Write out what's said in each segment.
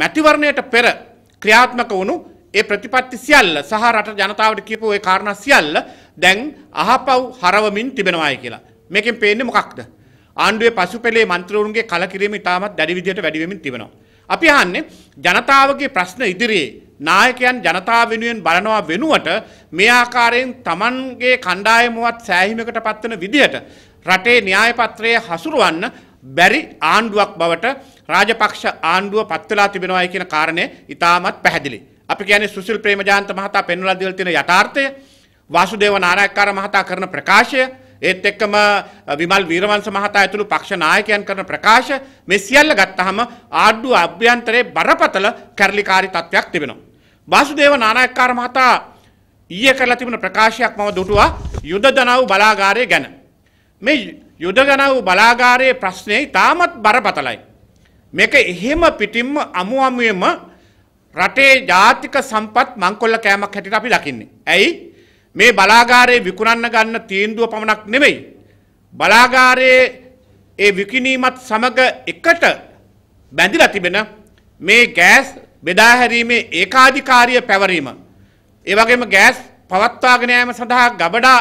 මැතිවරණයට පෙර ක්‍රියාත්මක වුණු ඒ ප්‍රතිපත්ති සියල්ල සහ රට ජනතාවට කියපු ඒ කාරණා සියල්ල දැන් අහපව් හරවමින් තිබෙනවායි කියලා. මේකෙන් පේන්නේ මොකක්ද? ආණ්ඩුවේ පසුපෙළේ මන්ත්‍රවරුන්ගේ කලකිරීම ඉතාමත් දැඩි විදියට වැඩි වෙමින් තිබෙනවා. අපි අහන්නේ ජනතාවගේ ප්‍රශ්න ඉදිරියේ නායකයන් ජනතාව වෙනුවෙන් බලනවා වෙනුවට මේ ආකාරයෙන් Tamanගේ කණ්ඩායමවත් සෑහීමකට පත්වන විදියට රටේ න්‍යාය පත්‍රයේ හසුරවන්න බැරි ආණ්ඩුවක් බවට රාජපක්ෂ ආණ්ඩුව පත්වෙලා තිබෙනවායි කියන කාරණය ඉතාමත් පැහැදිලි. අපි කියන්නේ සුසිල් ප්‍රේමජාන්ත මහතා පෙන්වලා දීලා තියෙන යථාර්ථය වාසුදේව නානායක්කාර මහතා කරන ප්‍රකාශය ඒත් එක්කම විමල් වීරවංශ මහතා ඇතුළු පක්ෂ නායකයන් කරන ප්‍රකාශ මේ සියල්ල ගත්තහම ආණ්ඩුව අභ්‍යන්තරයේ බරපතල කැරලිකාරී තත්ත්වයක් තිබෙනවා. වාසුදේව නානායක්කාර මහතා ඊයේ කරලා තිබුණ ප්‍රකාශයක් මම දුටුවා යුද දනව් බලාගාරය ගැන. මේ යුදගන වූ බලාගාරයේ ප්‍රශ්නය තාමත් බරපතලයි. මේක එහෙම පිටිම්ම අමු අමුයම රටේ ජාතික සම්පත් මංකොල්ල කෑමක් හැටිට අපි ලකින්නේ. ඇයි මේ බලාගාරයේ විකුණන්න ගන්න තීන්දුව පමණක් නෙමෙයි. බලාගාරයේ ඒ විකිනීමත් සමග එකට බැඳිලා තිබෙන මේ ගෑස් බෙදාහැරීමේ ඒකාධිකාරිය පැවරීම. ඒ වගේම ගෑස් පවත්වාගෙන යාම සඳහා ගබඩා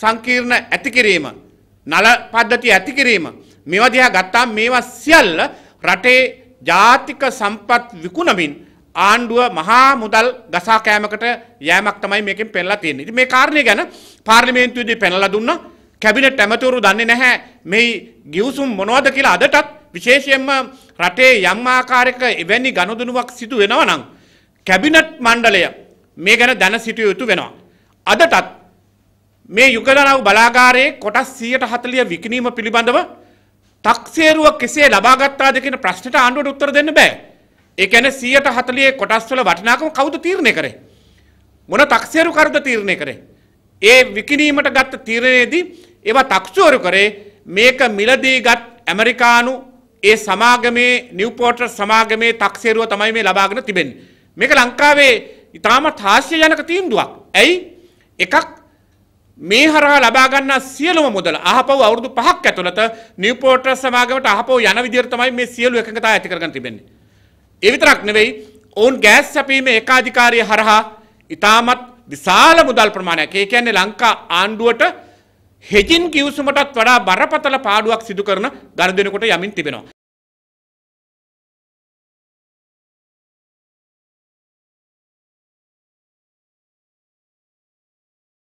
සංකීර්ණ ඇති කිරීම නල පද්ධති ඇති කිරීම මේවා දිහා ගත්තා මේවා සියල්ල රටේ ජාතික සම්පත් විකුණමින් ආණ්ඩුව මහා මුදල් ගසා කෑමකට යෑමක් තමයි මේකෙන් පෙන්ලා තියෙන්නේ. ඉතින් මේ කාරණේ ගැන පාර්ලිමේන්තුවේදී පෙන්ලා දුන්නා. කැබිනට් ඇමතිවරු දන්නේ නැහැ මේ ගිවිසුම් මොනවද කියලා අදටත් විශේෂයෙන්ම රටේ යම් ආකාරයක එවැනි ගනුදෙනුවක් සිදු වෙනවා නම් කැබිනට් මණ්ඩලය මේ ගැන දැන සිටිය යුතු වෙනවා. අදටත් මේ යුගලනව් බලාගාරයේ කොටස් 140 විකිණීම පිළිබඳව තක්සේරුව කෙසේ ලබාගත්තාද කියන ප්‍රශ්නට ආණ්ඩුවට උත්තර දෙන්න බෑ. ඒ කියන්නේ 140 කොටස් වල වටිනාකම කවුද තීරණය කරේ? මොන තක්සේරු කරුද තීරණය කරේ? ඒ විකිණීමට ගත්ත තීරණයේදී ඒවා තක්සේරු කරේ මේක මිලදීගත් ඇමරිකානු ඒ සමාගමේ නිව්පෝටර් සමාගමේ තක්සේරුව තමයි මේ ලබාගෙන තිබෙන්නේ. මේක ලංකාවේ ඉතාමත් හාස්‍යජනක තීන්දුවක්. ඇයි? එකක් මේ හරහා ලබා ගන්නා සියලුම මුදල අහපව අවුරුදු 5ක් ඇතුළත නිව්පෝර්ටර් සමාගමට අහපව යන විදිහට තමයි මේ සියලු එකඟතා ඇති කරගෙන තිබෙන්නේ. ඒ විතරක් නෙවෙයි ඔවුන් ගෑස් සැපීමේ ඒකාධිකාරිය හරහා ඉතාමත් විශාල මුදල් ප්‍රමාණයක්. ඒ කියන්නේ ලංකා ආණ්ඩුවට හෙජින් කිව්සුමටත් වඩා බරපතල පාඩුවක් සිදු කරන ගනුදෙනුකට යමින් තිබෙනවා.